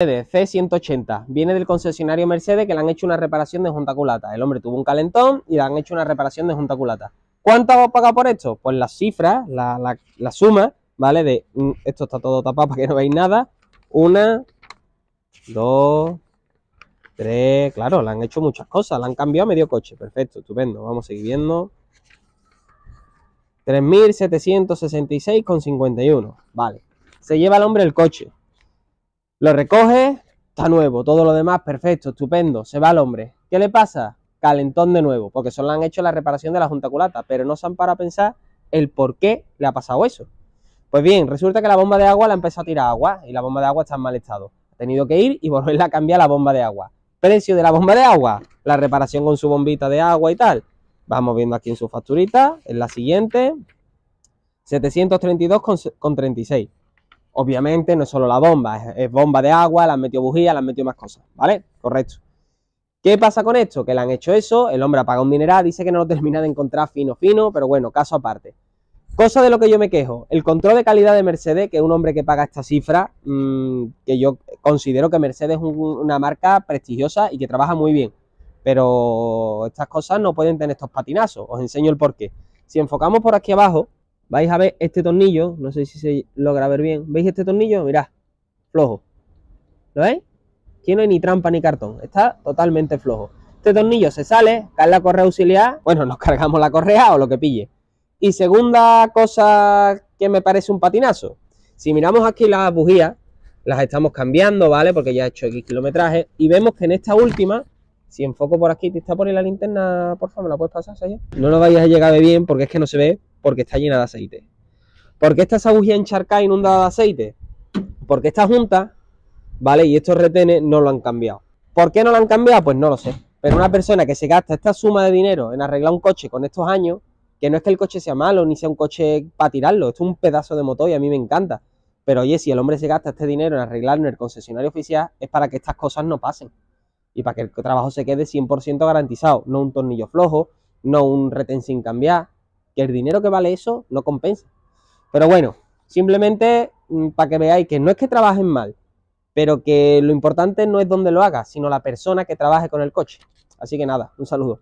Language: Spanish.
C180, viene del concesionario Mercedes que le han hecho una reparación de junta culata. El hombre tuvo un calentón y le han hecho una reparación de junta culata. ¿Cuánto ha pagado por esto? Pues las cifras, la, la suma, ¿vale? De mm, esto está todo tapado para que no veáis nada. Una, dos, tres. Claro, le han hecho muchas cosas. Le han cambiado medio coche. Perfecto, estupendo. Vamos a seguir viendo. 3.766,51. Vale. Se lleva el hombre el coche. Lo recoge, está nuevo, todo lo demás perfecto, estupendo, se va el hombre. ¿Qué le pasa? Calentón de nuevo, porque solo han hecho la reparación de la junta culata, pero no se han parado a pensar el por qué le ha pasado eso. Pues bien, resulta que la bomba de agua la empezado a tirar agua y la bomba de agua está en mal estado. Ha tenido que ir y volverla a cambiar la bomba de agua. Precio de la bomba de agua, la reparación con su bombita de agua y tal. Vamos viendo aquí en su facturita, en la siguiente, 732,36. Obviamente no es solo la bomba, es, bomba de agua, la han metido bujía, le han metido más cosas, ¿vale? Correcto. ¿Qué pasa con esto? Que le han hecho eso, el hombre ha un dineral, dice que no lo termina de encontrar fino, fino, pero bueno, caso aparte. Cosa de lo que yo me quejo, el control de calidad de Mercedes, que es un hombre que paga esta cifra, mm, que yo considero que Mercedes es una marca prestigiosa y que trabaja muy bien, pero estas cosas no pueden tener estos patinazos, os enseño el porqué. Si enfocamos por aquí abajo, vais a ver este tornillo, no sé si se logra ver bien, ¿veis este tornillo? Mirad, flojo, ¿lo veis? Aquí no hay ni trampa ni cartón, está totalmente flojo. Este tornillo se sale, cae la correa auxiliar, bueno, nos cargamos la correa o lo que pille. Y segunda cosa que me parece un patinazo, si miramos aquí las bujías, las estamos cambiando, ¿vale? Porque ya he hecho X kilometraje y vemos que en esta última si enfoco por aquí, te está poniendo la linterna, por favor, me la puedes pasar, No lo vayas a llegar bien porque es que no se ve, porque está llena de aceite. ¿Por qué está esa bujía encharcada inundada de aceite? Porque esta junta, ¿vale? Y estos retenes no lo han cambiado. ¿Por qué no lo han cambiado? Pues no lo sé. Pero una persona que se gasta esta suma de dinero en arreglar un coche con estos años, que no es que el coche sea malo ni sea un coche para tirarlo, es un pedazo de motor y a mí me encanta. Pero oye, si el hombre se gasta este dinero en arreglarlo en el concesionario oficial, es para que estas cosas no pasen. Y para que el trabajo se quede 100% garantizado. No un tornillo flojo, no un retén sin cambiar, que el dinero que vale eso no compensa. Pero bueno, simplemente mm, para que veáis que no es que trabajen mal, pero que lo importante no es dónde lo haga, sino la persona que trabaje con el coche. Así que nada, un saludo.